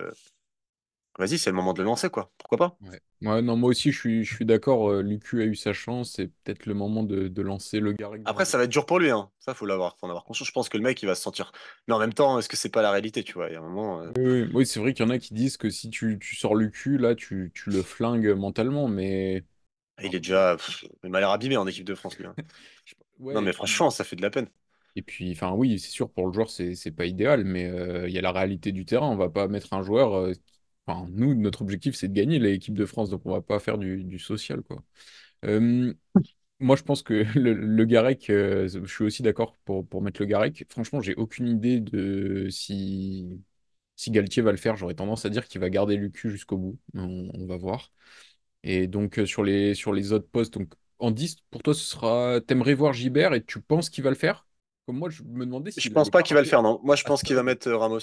vas-y, c'est le moment de le lancer, quoi. Pourquoi pas non, moi aussi, je suis, je suis d'accord. Euh, a eu sa chance. C'est peut-être le moment de, lancer le gars. Après, ça va être dur pour lui. Hein. Ça, faut l'avoir, faut en avoir conscience. Je pense que le mec, il va se sentir. Mais en même temps, est-ce que c'est pas la réalité, tu vois Il y a un moment. Euh, oui, oui. c'est vrai qu'il y en a qui disent que si tu, sors Lucu, là, tu, le flingues mentalement, mais. Ah, il est déjà. il m'a l'air abîmé en équipe de France, lui. Hein. non, mais franchement, ça fait de la peine. Et puis, enfin, oui, c'est sûr, pour le joueur, c'est pas idéal, mais euh, il y a la réalité du terrain. On va pas mettre un joueur euh, Enfin, nous, notre objectif, c'est de gagner l'équipe de France, donc on ne va pas faire du, social, quoi. moi, je pense que le, Garek, euh, je suis aussi d'accord pour, pour mettre le Garek. Franchement, j'ai aucune idée de si, si Galtier va le faire. J'aurais tendance à dire qu'il va garder le cul jusqu'au bout. On, va voir. Et donc, euh, sur les, sur les autres postes, donc en 10, pour toi, ce sera. T'aimerais voir Gibert et tu penses qu'il va le faire Comme moi, je me demandais si. Je pense pas qu'il va le faire, non. Moi, je pense qu'il va mettre euh, Ramos.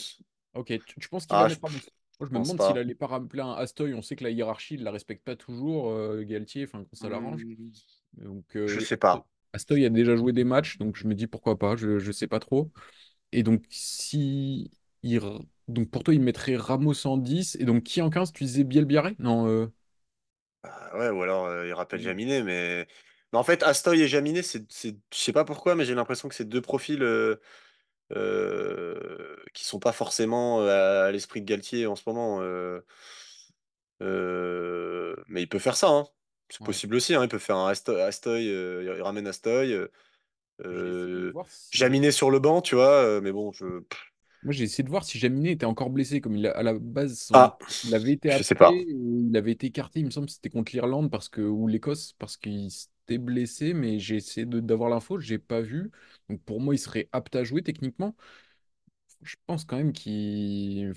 Ok, tu, penses qu'il ah, va mettre Ramos je me demande s'il allait pas rappeler un Astoy. On sait que la hiérarchie, il la respecte pas toujours, euh, Galtier, enfin, quand ça l'arrange. Mmh. Donc, euh, je sais pas. Astoy a déjà joué des matchs, donc je me dis pourquoi pas, je, ne sais pas trop. Et donc, si. Donc, pour toi, il mettrait Ramos 110 Et donc, qui en 15 Tu disais Biel Non. Euh. Bah ouais, ou alors il rappelle mmh. Jaminé. mais. en fait, Astoy et Jaminé, je je sais pas pourquoi, mais j'ai l'impression que c'est deux profils euh, qui sont pas forcément euh, à, l'esprit de Galtier en ce moment. Euh, mais il peut faire ça, hein. c'est possible aussi. Hein. Il peut faire un Astoy, il ramène Astoy, Jaminé Jaminet sur le banc, tu vois. Mais bon, je. Moi, j'ai essayé de voir si Jaminet était encore blessé, comme il à la base, ah, il avait été il avait été écarté, il me semble, c'était contre l'Irlande parce que ou l'Écosse, parce qu'il blessé, mais j'ai essayé d'avoir l'info, j'ai pas vu. Donc pour moi, il serait apte à jouer techniquement. Je pense quand même qu'il...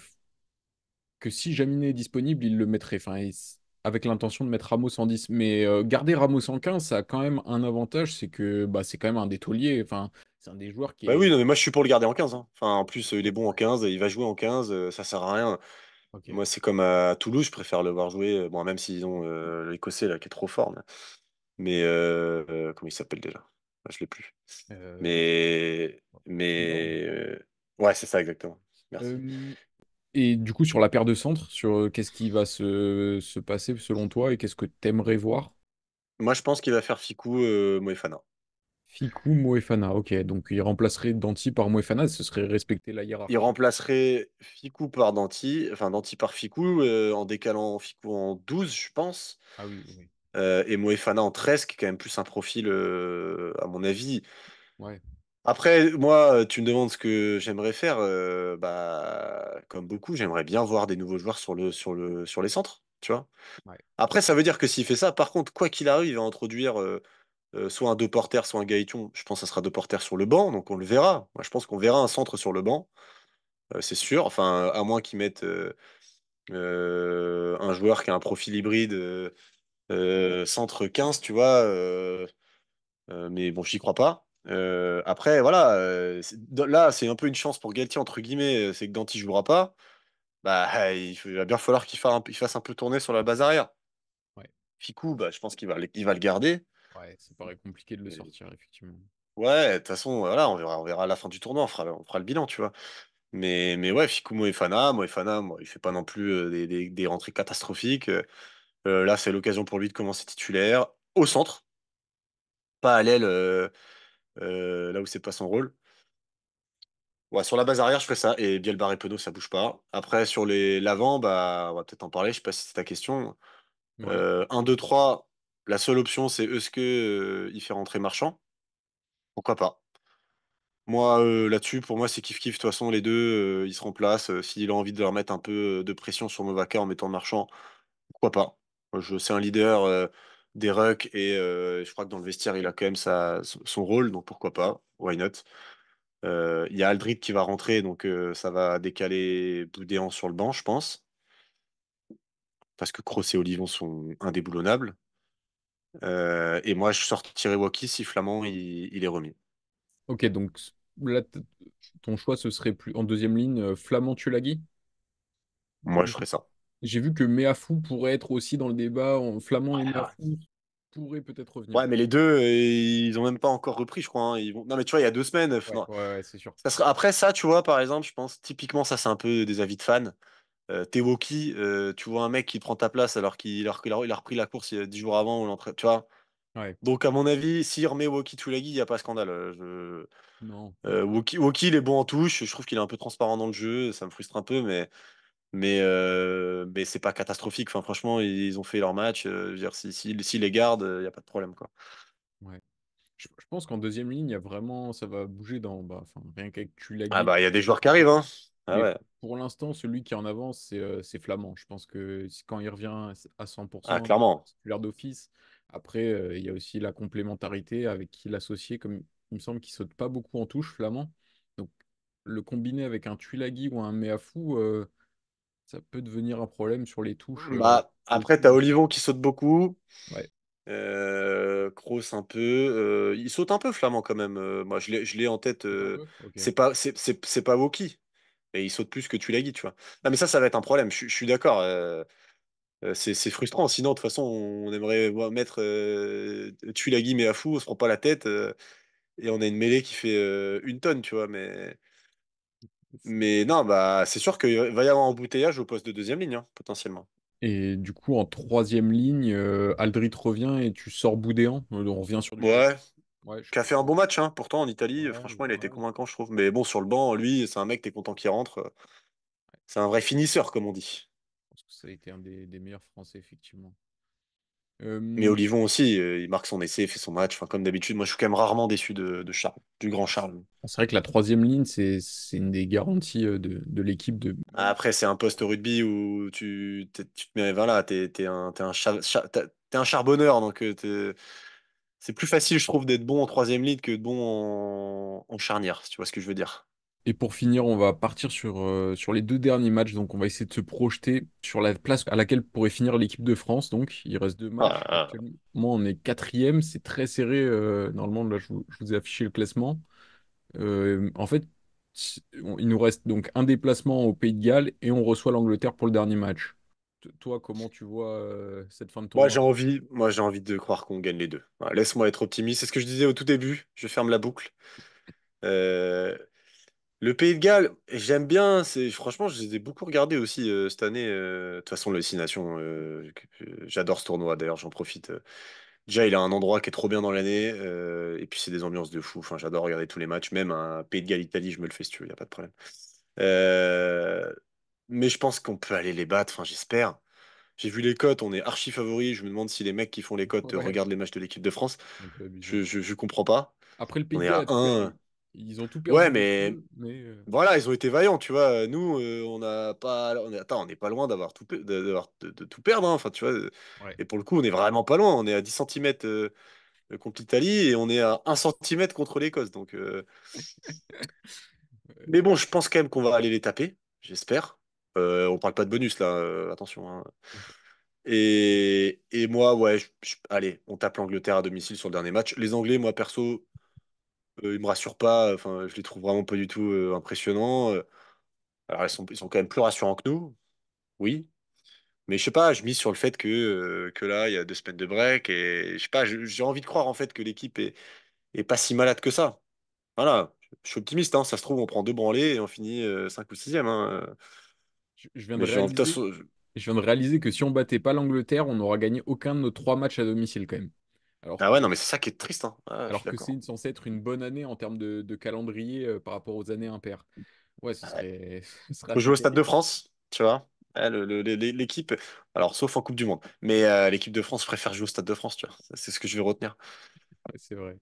que si Jaminet est disponible, il le mettrait. Enfin, avec l'intention de mettre Ramos 10 Mais euh, garder Ramos en 15 ça a quand même un avantage, c'est que bah, c'est quand même un des Enfin, c'est un des joueurs qui. Bah oui, mais moi je suis pour le garder en 15. Hein. Enfin, en plus, il est bon en 15, il va jouer en 15, euh, ça sert à rien. Moi, c'est comme à Toulouse, je préfère le voir jouer. Euh, bon, même s'ils ont l'Écossais là qui est trop fort. Mais euh, comment il s'appelle déjà ah, Je l'ai plus. Euh, mais mais euh, ouais, c'est ça exactement. Merci. Et du coup, sur la paire de centres, sur qu'est-ce qui va se, se, passer selon toi et qu'est-ce que tu aimerais voir Moi, je pense qu'il va faire Fikou Moefana. Fikou Moefana, ok. Donc, il remplacerait Danti par Moefana, ce serait respecter la hiérarchie. Il remplacerait Fikou par Danti, enfin Danti par Fikou, en décalant Fikou en 12, je pense. Ah oui, oui. Euh, et Moefana en 13, qui est quand même plus un profil, euh, à mon avis. Après, moi, euh, tu me demandes ce que j'aimerais faire. bah, comme beaucoup, j'aimerais bien voir des nouveaux joueurs sur, le, sur, le, sur les centres. Tu vois Après, ça veut dire que s'il fait ça, par contre, quoi qu'il arrive, il va introduire soit un deux porter soit un gaïton. Je pense que ça sera deux porter sur le banc, donc on le verra. je pense qu'on verra un centre sur le banc, c'est sûr. Enfin, à moins qu'ils mettent un joueur qui a un profil hybride euh, centre 15, tu vois. Euh, euh, mais bon, j'y crois pas. après, voilà, là, c'est un peu une chance pour Galtier, entre guillemets, c'est que Danti jouera pas. Bah, il, va bien falloir qu'il fasse, un peu tourner sur la base arrière. Ouais. bah, je pense qu'il va, il va le garder. Ouais, ça paraît compliqué de le sortir, effectivement. Ouais, de toute façon, voilà, on verra, on verra la fin du tournoi, on fera, on fera le bilan, tu vois. Mais, mais ouais, Ficou Moefana, Moefana, il fait pas non plus des rentrées catastrophiques. Euh, là, c'est l'occasion pour lui de commencer titulaire au centre, pas à l'aile, euh, euh, là où c'est pas son rôle. sur la base arrière, je fais ça et Bielbar et Penaud, ça bouge pas. Après, sur les l'avant, bah, on va peut-être en parler. Je sais pas si c'est ta question. 1, 2, 3, la seule option, c'est est-ce que il fait rentrer Marchand Pourquoi pas moi, là-dessus, pour moi, c'est kiff-kiff. De toute façon, les deux, ils se remplacent. S'il a envie de leur mettre un peu de pression sur Novaka en mettant Marchand, pourquoi pas c'est un leader des rucks et je crois que dans le vestiaire, il a quand même son rôle, donc pourquoi pas, why not. Il y a Aldrid qui va rentrer, donc ça va décaler Boudéan sur le banc, je pense. Parce que Cross et Olivon sont indéboulonnables. et moi, je sortirai Waki si Flamand il, est remis. Ok, donc là, ton choix, ce serait plus en deuxième ligne, Flamand Tulagi Moi, je ferais ça. J'ai vu que Meafou pourrait être aussi dans le débat en flamand et Meafou ouais. pourrait peut-être revenir. Ouais, mais les deux, euh, ils ont même pas encore repris, je crois. Hein. Ils vont... Non, mais tu vois, il y a deux semaines. Ouais, c'est sûr. Après ça, tu vois, par exemple, je pense typiquement, ça, c'est un peu des avis de fans. Euh, T'es Woki, euh, tu vois un mec qui prend ta place alors qu'il a, a repris la course euh, dix jours avant, ou tu vois. Ouais. Donc, à mon avis, s'il remet Woki Tulagi, il n'y a pas scandale. Non. Euh, Woki, il est bon en touche. Je trouve qu'il est un peu transparent dans le jeu. Ça me frustre un peu, mais mais euh, mais c'est pas catastrophique. Enfin, franchement, ils ont fait leur match. Euh, dire, si, si, les gardent, il euh, n'y a pas de problème, quoi. Je, pense qu'en deuxième ligne, il y a vraiment, ça va bouger dans, bah, rien qu'avec Tulagi. Ah bah, il y a des joueurs qui arrivent, hein. Ah ouais. Pour l'instant, celui qui est en avance, c'est euh, Flamand. Je pense que quand il revient à 100%, ah, c'est clairement. l'air d'office. Après, il y a aussi la complémentarité avec qui l'associer. Comme il me semble qu'il saute pas beaucoup en touche, Flamand. Donc, le combiner avec un Tulagi ou un Meafou, ça peut devenir un problème sur les touches. Euh, bah, après, tu as Olivon qui saute beaucoup. Ouais. Euh, un peu. Euh, il saute un peu flamand quand même. moi, je l'ai en tête. C'est pas c'est pas Woki. Et il saute plus que Tulagi, tu vois. Non, mais ça, ça va être un problème. Je, suis d'accord. c'est frustrant. Sinon, de toute façon, on aimerait mettre Tulagi mais à fou. On se prend pas la tête. et on a une mêlée qui fait une tonne, tu vois. Mais mais non, bah, c'est sûr qu'il va y avoir un embouteillage au poste de deuxième ligne, hein, potentiellement. Et du coup, en troisième ligne, euh, Aldrit revient et tu sors boudéant. Euh, on revient sur du Ouais. ouais fait un bon match, hein, pourtant en Italie, franchement, il a été convaincant, je trouve. Mais bon, sur le banc, lui, c'est un mec, t'es content qu'il rentre. Euh, c'est un vrai finisseur, comme on dit. Je pense que ça a été un des meilleurs Français, effectivement. Mais Olivon aussi, euh, il marque son essai, fait son match. Enfin, comme d'habitude, moi je suis quand même rarement déçu de, Charles, du grand Charles. C'est vrai que la troisième ligne, c'est une des garanties euh, de, de l'équipe. De... Ah, après, c'est un poste au rugby où tu, tu te mets, voilà, t'es es un, un, char, un charbonneur, donc euh, c'est plus facile, je trouve, d'être bon en troisième ligne que de bon en, en charnière, si tu vois ce que je veux dire. Et pour finir, on va partir sur, euh, sur les deux derniers matchs. Donc, on va essayer de se projeter sur la place à laquelle pourrait finir l'équipe de France. Donc, il reste deux matchs. Ah. Moi, on est quatrième. C'est très serré. Euh, normalement, là, je vous, ai affiché le classement. Euh, en fait, il nous reste donc un déplacement au Pays de Galles et on reçoit l'Angleterre pour le dernier match. Toi, comment tu vois cette fin de tournoi Moi, j'ai envie, moi, j'ai envie de croire qu'on gagne les deux. Laisse-moi être optimiste. C'est ce que je disais au tout début. Je ferme la boucle. Euh, le Pays de Galles, j'aime bien. franchement, je les ai beaucoup regardés aussi euh, cette année. Euh, de toute façon, le euh, j'adore ce tournoi. D'ailleurs, j'en profite. Déjà, il a un endroit qui est trop bien dans l'année, et puis c'est des ambiances de fou. Enfin, j'adore regarder tous les matchs, même un Pays de Galles Italie, je me le fais si tu veux, Il n'y a pas de problème. mais je pense qu'on peut aller les battre. Enfin, j'espère. J'ai vu les cotes, on est archi favoris. Je me demande si les mecs qui font les cotes regardent les matchs de l'équipe de France. Je, ne comprends pas. Après, le Pays de Galles ils ont tout perdu. Ouais, mais, euh, voilà, ils ont été vaillants, tu vois. Nous, euh, on n'a pas, on est, attends, on n'est pas loin d'avoir tout, de, tout perdre. Hein. Enfin, tu vois. Et pour le coup, on est vraiment pas loin. On est à 10 cm euh, contre l'Italie et on est à 1 cm contre l'Écosse. Donc, mais bon, je pense quand même qu'on va aller les taper. J'espère. on parle pas de bonus là. attention. Hein. Et, et, moi, ouais, allez, on tape l'Angleterre à domicile sur le dernier match. Les Anglais, moi perso, euh, ils ne me rassurent pas, euh, enfin, je les trouve vraiment pas du tout euh, impressionnants. alors, ils sont, ils sont quand même plus rassurants que nous, oui. Mais je sais pas, je mise sur le fait que, là, il y a deux semaines de break et je sais pas, j'ai envie de croire en fait que l'équipe est, pas si malade que ça. Voilà, je suis optimiste, hein. ça se trouve, on prend deux branlées et on finit 5 ou 6 Hein, Je, viens de réaliser, que si on battait pas l'Angleterre, on n'aura gagné aucun de nos trois matchs à domicile quand même ah ouais, non, mais c'est ça qui est triste. Hein. Ah, alors que c'est censé être une bonne année en termes de, calendrier euh, par rapport aux années impaires. Ouais, c'est jouer au Stade de hein. France, tu vois. Eh, l'équipe, alors sauf en Coupe du Monde, mais euh, l'équipe de France préfère jouer au Stade de France, tu vois. C'est ce que je vais retenir. c'est vrai.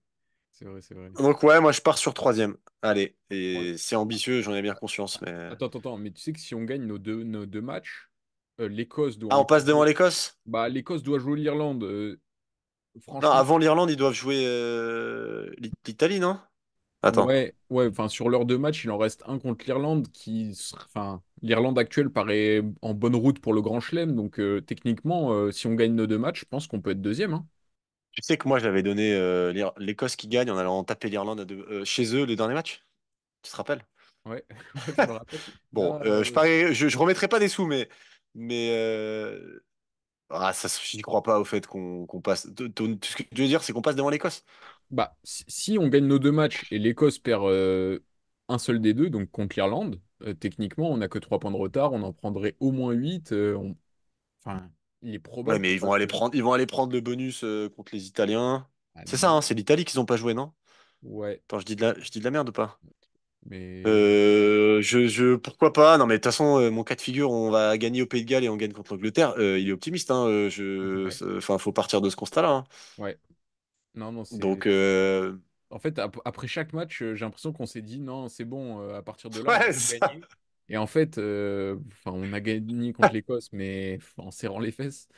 C'est vrai, c'est vrai. Donc ouais, moi je pars sur troisième. Allez, et c'est ambitieux, j'en ai bien conscience. Mais... Euh. Attends, attends, attends, mais tu sais que si on gagne nos deux, deux matchs, l'Écosse doit. Ah, on passe devant l'Écosse Bah l'Écosse doit jouer l'Irlande avant l'Irlande, ils doivent jouer euh, l'Italie, non? Attends. ouais, ouais, enfin, sur leurs deux matchs, il en reste un contre l'Irlande qui, enfin, l'Irlande actuelle paraît en bonne route pour le Grand Chelem. Donc, euh, techniquement, euh, si on gagne nos deux matchs, je pense qu'on peut être deuxième, hein. Tu sais que moi, j'avais donné l'Écosse qui gagne en allant taper l'Irlande chez eux le dernier match. Tu te rappelles? Ouais, Bon, je je, remettrai pas des sous, mais, mais ah, ça, crois pas au fait qu'on passe. ce que tu veux dire, c'est qu'on passe devant l'Ecosse Bah, si on gagne nos deux matchs et l'Ecosse perd euh, un seul des deux, donc contre l'Irlande, euh, techniquement, on n'a que 3 points de retard, on en prendrait au moins 8. Euh, enfin, il est probable. mais ils vont, aller prendre, ils vont aller prendre le bonus contre les Italiens. Ah, c'est ça, hein, c'est l'Italie qu'ils n'ont pas joué, non Ouais. Attends, je dis de je dis de la merde ou pas mais... Euh, je, je, pourquoi pas Non, mais de toute façon, euh, mon cas de figure, on va gagner au Pays de Galles et on gagne contre l'Angleterre. Euh, il est optimiste. Hein, je, faut partir de ce constat-là. Hein. Ouais. Non, non. Donc. En fait, après chaque match, j'ai l'impression qu'on s'est dit non, c'est bon. à partir de là, on gagner. Et en fait, on a gagné contre l'Écosse, mais en serrant les fesses.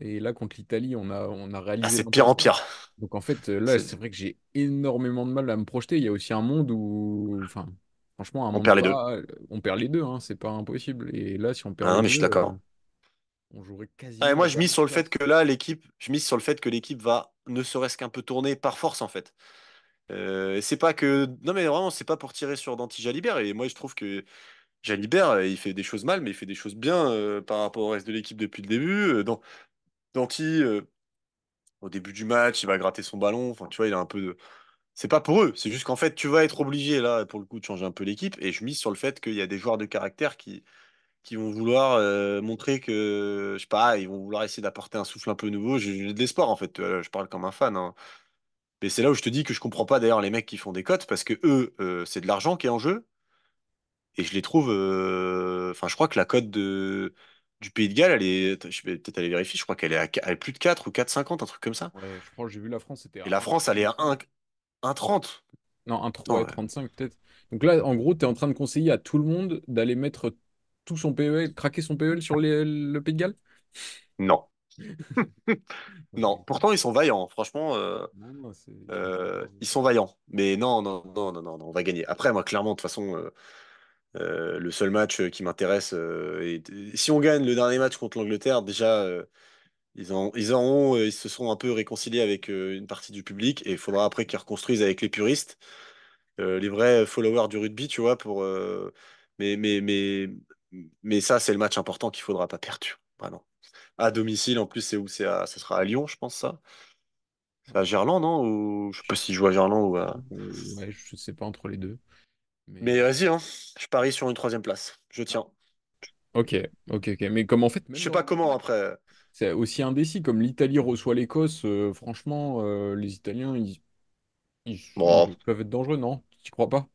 Et là, contre l'Italie, on a, on a ah, réalisé. Ah, c'est pire en pire. Donc en fait, euh, là, c'est vrai que j'ai énormément de mal à me projeter. Il y a aussi un monde où. Enfin, franchement, un on, perd on perd les deux. On perd les deux, hein, c'est pas impossible. Et là, si on perd. Ah, mais je suis d'accord. Euh, on jouerait ah, quasiment. moi, je mise sur le fait que là, l'équipe. Je mise sur le fait que l'équipe va ne serait-ce qu'un peu tourner par force, en fait. Euh, c'est pas que. Non, mais vraiment, c'est pas pour tirer sur Danti Jalibert. Et moi, je trouve que. Jalibert, il fait des choses mal, mais il fait des choses bien par rapport au reste de l'équipe depuis le début. Donc Danti, euh, au début du match, il va gratter son ballon. Enfin, tu vois, il a un peu de. C'est pas pour eux, c'est juste qu'en fait, tu vas être obligé, là, pour le coup, de changer un peu l'équipe. Et je mise sur le fait qu'il y a des joueurs de caractère qui, qui vont vouloir euh, montrer que, je sais pas, ils vont vouloir essayer d'apporter un souffle un peu nouveau. J'ai de l'espoir, en fait. Euh, je parle comme un fan. Hein. Mais c'est là où je te dis que je comprends pas d'ailleurs les mecs qui font des cotes parce que eux, c'est de l'argent qui est en jeu. Et je les trouve. Enfin, je crois que la cote de du Pays de Galles, elle est, je vais peut-être aller vérifier, je crois qu'elle est à, plus de 4 ou 4,50, un truc comme ça. je crois que j'ai vu la France, c'était. Et la France, elle est à 1,30. Non, 1,35 ouais. 35 peut-être. Donc là, en gros, tu es en train de conseiller à tout le monde d'aller mettre tout son PEL, craquer son PEL sur le Pays de Galles Non. non, pourtant ils sont vaillants, franchement. Euh, euh, ils sont vaillants, mais non, non, non, non, non, on va gagner. Après, moi, clairement, de toute façon, euh, euh, le seul match euh, qui m'intéresse. Euh, si on gagne le dernier match contre l'Angleterre, déjà, ils, ils, en ont, ils se sont un peu réconciliés avec une partie du public et il faudra après qu'ils reconstruisent avec les puristes, les vrais followers du rugby, tu vois. Pour, mais, mais, mais, mais ça, c'est le match important qu'il faudra pas perdre, vraiment. À domicile, en plus, c'est où Ça sera à Lyon, je pense, ça. à Gerland, non ou... Je sais pas s'ils jouent à Gerland ou à. Ouais, je sais pas entre les deux. Mais, euh, vas-y, hein. je parie sur une troisième place. Je ah. tiens. Ok, ok, ok. Mais comme en fait. Même je sais pas comment après. C'est aussi indécis. Comme l'Italie reçoit l'Écosse, euh, franchement, euh, les Italiens, ils, peuvent être dangereux, non Tu crois pas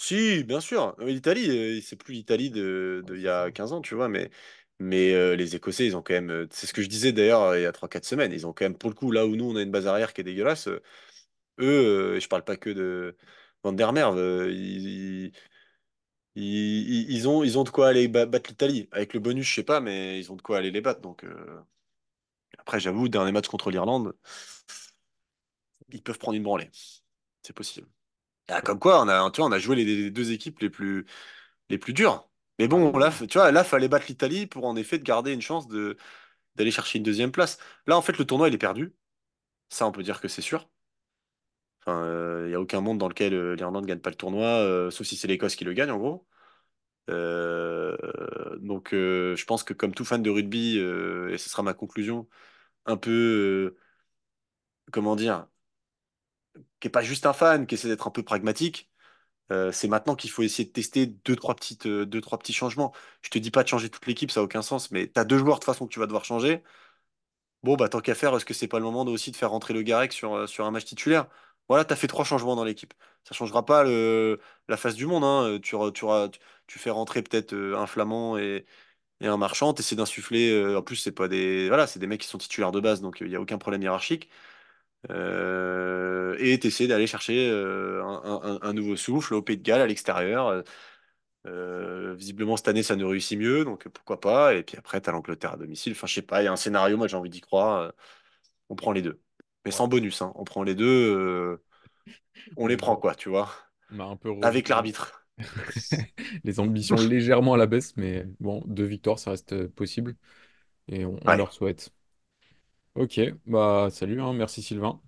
si, bien sûr. Mais L'Italie, c'est plus l'Italie de, ah, il y a 15 ans, tu vois, mais, mais les Écossais, ils ont quand même. C'est ce que je disais d'ailleurs il y a 3-4 semaines. Ils ont quand même, pour le coup, là où nous, on a une base arrière qui est dégueulasse, eux, je je parle pas que de, Van euh, ils, ont, ils ont de quoi aller battre l'Italie. Avec le bonus, je sais pas, mais ils ont de quoi aller les battre. Donc, euh. Après, j'avoue, dernier match contre l'Irlande, ils peuvent prendre une branlée. C'est possible. Ah, comme quoi, on a, on a joué les, deux équipes les plus, les plus dures. Mais bon, là, tu vois, là, fallait battre l'Italie pour en effet de garder une chance d'aller chercher une deuxième place. Là, en fait, le tournoi, il est perdu. Ça, on peut dire que c'est sûr il n'y euh, a aucun monde dans lequel euh, l'Irlande ne gagne pas le tournoi, euh, sauf si c'est l'Écosse qui le gagne, en gros. donc, je pense que comme tout fan de rugby, et ce sera ma conclusion, un peu, comment dire, qui n'est pas juste un fan, qui essaie d'être un peu pragmatique, c'est maintenant qu'il faut essayer de tester deux trois, petites, deux, trois petits changements. Je te dis pas de changer toute l'équipe, ça n'a aucun sens, mais tu as deux joueurs de toute façon que tu vas devoir changer. Bon, bah tant qu'à faire, est-ce que c'est pas le moment aussi de faire rentrer le Garek sur un match titulaire voilà, tu as fait trois changements dans l'équipe. Ça changera pas la face du monde. Hein. Tu, fais rentrer peut-être euh, un Flamand et, un marchand. Tu essaies d'insuffler. Euh, en plus, c'est pas des voilà, c'est des mecs qui sont titulaires de base, donc il euh, n'y a aucun problème hiérarchique. et tu essaies d'aller chercher un, nouveau souffle au Pays de Galles, à l'extérieur. visiblement, cette année, ça nous réussit mieux, donc pourquoi pas. Et puis après, tu as l'Angleterre à domicile. Enfin, je sais pas, il y a un scénario, moi j'ai envie d'y croire. On prend les deux sans bonus. Hein. On prend les deux, euh, on les prend, quoi, tu vois. Bah, Avec l'arbitre. les ambitions légèrement à la baisse, mais bon, deux victoires, ça reste euh, possible. Et on, leur souhaite. Ok, bah salut, hein. merci Sylvain.